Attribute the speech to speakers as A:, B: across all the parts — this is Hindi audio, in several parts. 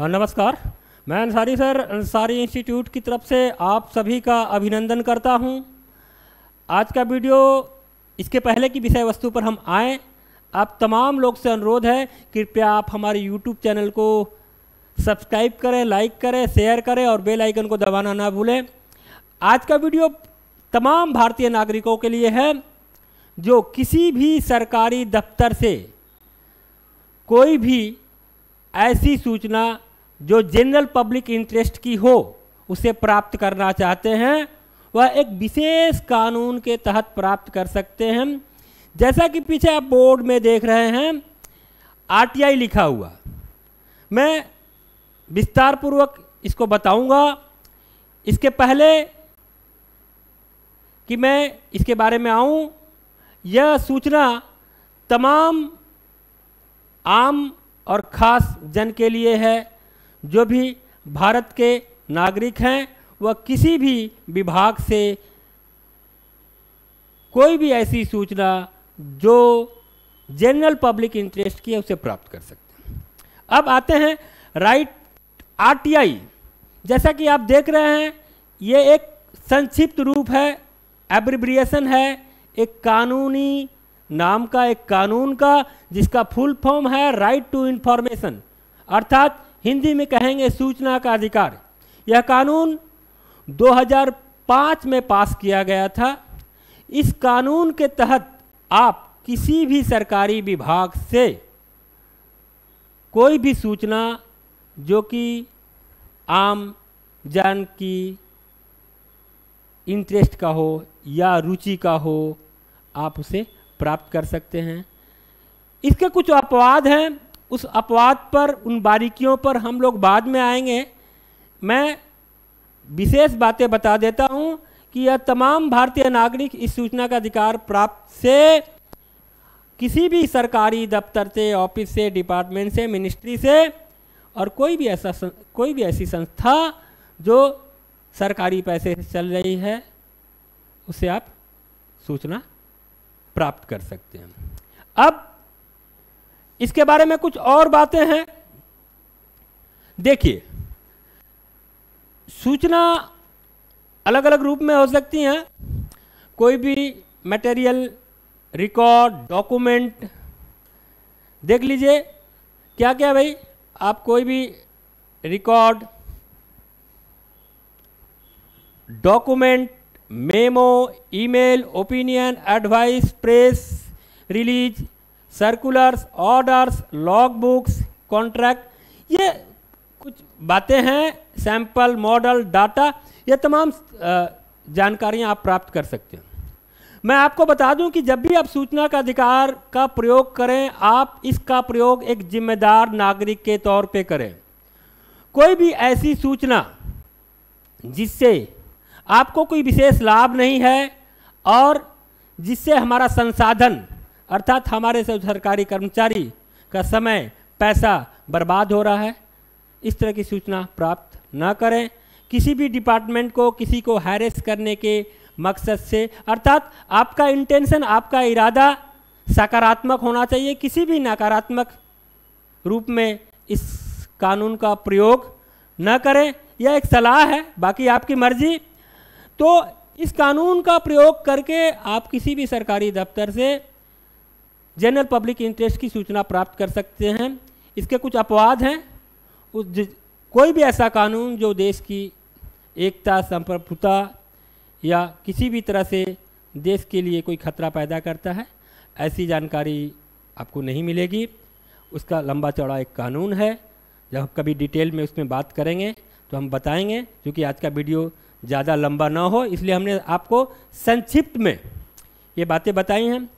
A: नमस्कार मैं अंसारी सर अंसारी इंस्टीट्यूट की तरफ से आप सभी का अभिनंदन करता हूं आज का वीडियो इसके पहले की विषय वस्तु पर हम आएँ आप तमाम लोग से अनुरोध है कृपया आप हमारे यूट्यूब चैनल को सब्सक्राइब करें लाइक करें शेयर करें और बेल आइकन को दबाना ना भूलें आज का वीडियो तमाम भारतीय नागरिकों के लिए है जो किसी भी सरकारी दफ्तर से कोई भी ऐसी सूचना जो जनरल पब्लिक इंटरेस्ट की हो उसे प्राप्त करना चाहते हैं वह एक विशेष कानून के तहत प्राप्त कर सकते हैं जैसा कि पीछे आप बोर्ड में देख रहे हैं आरटीआई लिखा हुआ मैं विस्तारपूर्वक इसको बताऊंगा इसके पहले कि मैं इसके बारे में आऊं यह सूचना तमाम आम और ख़ास जन के लिए है जो भी भारत के नागरिक हैं वह किसी भी विभाग से कोई भी ऐसी सूचना जो जनरल पब्लिक इंटरेस्ट की है उसे प्राप्त कर सकते हैं अब आते हैं राइट आरटीआई जैसा कि आप देख रहे हैं ये एक संक्षिप्त रूप है एब्रिब्रिएशन है एक कानूनी नाम का एक कानून का जिसका फुल फॉर्म है राइट टू इंफॉर्मेशन अर्थात हिंदी में कहेंगे सूचना का अधिकार यह कानून 2005 में पास किया गया था इस कानून के तहत आप किसी भी सरकारी विभाग से कोई भी सूचना जो कि आम जन की इंटरेस्ट का हो या रुचि का हो आप उसे प्राप्त कर सकते हैं इसके कुछ अपवाद हैं उस अपवाद पर उन बारीकियों पर हम लोग बाद में आएंगे मैं विशेष बातें बता देता हूं कि यह तमाम भारतीय नागरिक इस सूचना का अधिकार प्राप्त से किसी भी सरकारी दफ्तर से ऑफिस से डिपार्टमेंट से मिनिस्ट्री से और कोई भी ऐसा कोई भी ऐसी संस्था जो सरकारी पैसे से चल रही है उसे आप सूचना प्राप्त कर सकते हैं अब इसके बारे में कुछ और बातें हैं देखिए सूचना अलग अलग रूप में हो सकती हैं कोई भी मटेरियल रिकॉर्ड डॉक्यूमेंट देख लीजिए क्या क्या भाई आप कोई भी record document memo email opinion advice press release circulars orders log books contract ये कुछ बातें हैं सैंपल मॉडल डाटा ये तमाम जानकारियां आप प्राप्त कर सकते हैं मैं आपको बता दूं कि जब भी आप सूचना का अधिकार का प्रयोग करें आप इसका प्रयोग एक जिम्मेदार नागरिक के तौर पे करें कोई भी ऐसी सूचना जिससे आपको कोई विशेष लाभ नहीं है और जिससे हमारा संसाधन अर्थात हमारे सब सरकारी कर्मचारी का समय पैसा बर्बाद हो रहा है इस तरह की सूचना प्राप्त न करें किसी भी डिपार्टमेंट को किसी को हैरेस करने के मकसद से अर्थात आपका इंटेंशन आपका इरादा सकारात्मक होना चाहिए किसी भी नकारात्मक रूप में इस कानून का प्रयोग न करें यह एक सलाह है बाकी आपकी मर्जी तो इस कानून का प्रयोग करके आप किसी भी सरकारी दफ्तर से जनरल पब्लिक इंटरेस्ट की सूचना प्राप्त कर सकते हैं इसके कुछ अपवाद हैं उस कोई भी ऐसा कानून जो देश की एकता संप्रभुता या किसी भी तरह से देश के लिए कोई खतरा पैदा करता है ऐसी जानकारी आपको नहीं मिलेगी उसका लंबा चौड़ा एक कानून है जब हम कभी डिटेल में उसमें बात करेंगे तो हम बताएंगे क्योंकि आज का वीडियो ज़्यादा लंबा ना हो इसलिए हमने आपको संक्षिप्त में ये बातें बताई हैं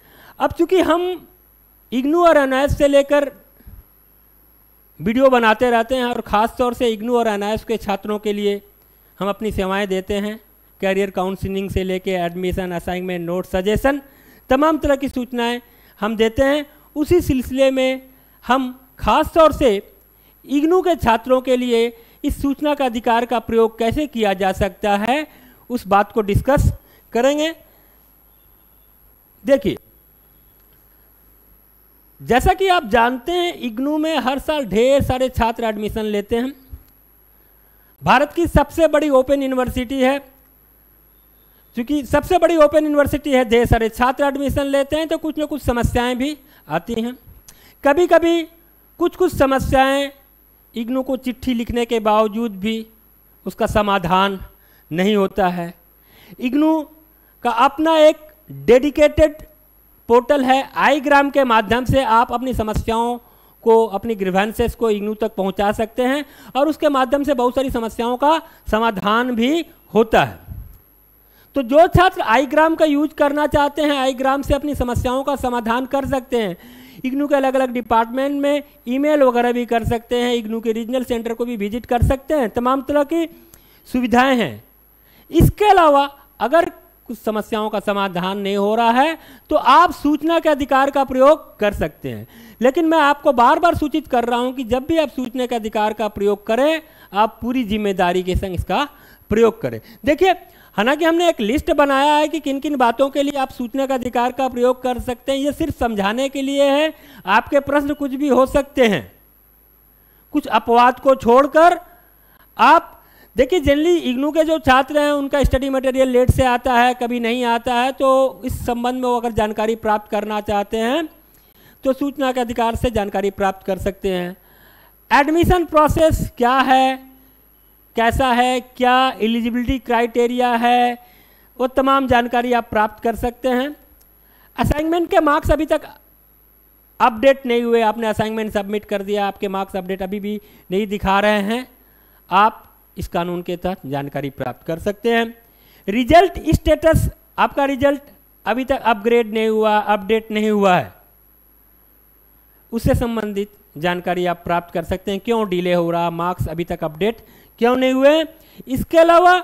A: अब चूँकि हम इग्नू और अनायस से लेकर वीडियो बनाते रहते हैं और ख़ास तौर से इग्नू और अनायस के छात्रों के लिए हम अपनी सेवाएं देते हैं कैरियर काउंसलिंग से लेकर एडमिशन असाइनमेंट नोट सजेशन तमाम तरह की सूचनाएं हम देते हैं उसी सिलसिले में हम खास तौर से इग्नू के छात्रों के लिए इस सूचना का अधिकार का प्रयोग कैसे किया जा सकता है उस बात को डिस्कस करेंगे देखिए जैसा कि आप जानते हैं इग्नू में हर साल ढेर सारे छात्र एडमिशन लेते हैं भारत की सबसे बड़ी ओपन यूनिवर्सिटी है क्योंकि सबसे बड़ी ओपन यूनिवर्सिटी है ढेर सारे छात्र एडमिशन लेते हैं तो कुछ ना कुछ समस्याएं भी आती हैं कभी कभी कुछ कुछ समस्याएं इग्नू को चिट्ठी लिखने के बावजूद भी उसका समाधान नहीं होता है इग्नू का अपना एक डेडिकेटेड पोर्टल है आईग्राम के माध्यम से आप अपनी समस्याओं को अपनी ग्रीवेंसेस को इग्नू तक पहुंचा सकते हैं और उसके माध्यम से बहुत सारी समस्याओं का समाधान भी होता है तो जो छात्र आईग्राम का यूज करना चाहते हैं आईग्राम से अपनी समस्याओं का समाधान कर सकते हैं इग्नू के अलग अलग डिपार्टमेंट में ईमेल वगैरह भी कर सकते हैं इग्नू के रीजनल सेंटर को भी विजिट कर सकते हैं तमाम तरह की सुविधाएं हैं इसके अलावा अगर कुछ समस्याओं का समाधान नहीं हो रहा है तो आप सूचना के अधिकार का प्रयोग कर सकते हैं लेकिन मैं आपको बार बार सूचित कर रहा हूं कि जब भी आप सूचना के अधिकार का प्रयोग करें आप पूरी जिम्मेदारी के संग इसका प्रयोग करें देखिए हालांकि हमने एक लिस्ट बनाया है कि किन किन बातों के लिए आप सूचना का अधिकार का प्रयोग कर सकते हैं ये सिर्फ समझाने के लिए है आपके प्रश्न कुछ भी हो सकते हैं कुछ अपवाद को छोड़कर आप देखिए जनरली इग्नू के जो छात्र हैं उनका स्टडी मटेरियल लेट से आता है कभी नहीं आता है तो इस संबंध में वो अगर जानकारी प्राप्त करना चाहते हैं तो सूचना के अधिकार से जानकारी प्राप्त कर सकते हैं एडमिशन प्रोसेस क्या है कैसा है क्या एलिजिबिलिटी क्राइटेरिया है वो तमाम जानकारी आप प्राप्त कर सकते हैं असाइनमेंट के मार्क्स अभी तक अपडेट नहीं हुए आपने असाइनमेंट सबमिट कर दिया आपके मार्क्स अपडेट अभी भी नहीं दिखा रहे हैं आप इस कानून के तहत जानकारी प्राप्त कर सकते हैं रिजल्ट स्टेटस आपका रिजल्ट अभी तक अपग्रेड नहीं हुआ अपडेट नहीं हुआ है उससे संबंधित जानकारी आप प्राप्त कर सकते हैं क्यों डिले हो रहा मार्क्स अभी तक अपडेट क्यों नहीं हुए इसके अलावा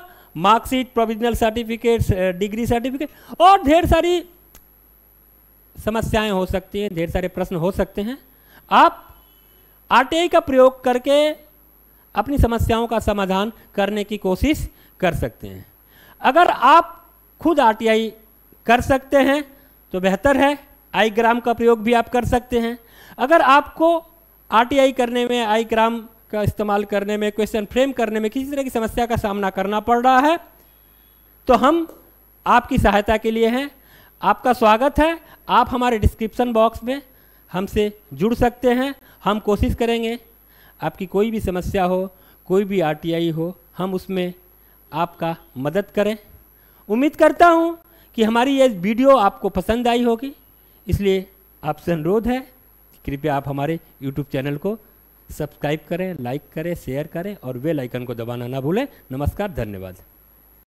A: marksheet provisional certificate degree certificate और ढेर सारी समस्याएं हो सकती हैं ढेर सारे प्रश्न हो सकते हैं आप आर का प्रयोग करके अपनी समस्याओं का समाधान करने की कोशिश कर सकते हैं अगर आप खुद आर कर सकते हैं तो बेहतर है आई ग्राम का प्रयोग भी आप कर सकते हैं अगर आपको आर करने में आई ग्राम का इस्तेमाल करने में क्वेश्चन फ्रेम करने में किसी तरह की समस्या का सामना करना पड़ रहा है तो हम आपकी सहायता के लिए हैं आपका स्वागत है आप हमारे डिस्क्रिप्शन बॉक्स में हमसे जुड़ सकते हैं हम कोशिश करेंगे आपकी कोई भी समस्या हो कोई भी आरटीआई हो हम उसमें आपका मदद करें उम्मीद करता हूँ कि हमारी ये वीडियो आपको पसंद आई होगी इसलिए आपसे अनुरोध है कृपया आप हमारे यूट्यूब चैनल को सब्सक्राइब करें लाइक करें शेयर करें और वे लाइकन को दबाना ना भूलें नमस्कार धन्यवाद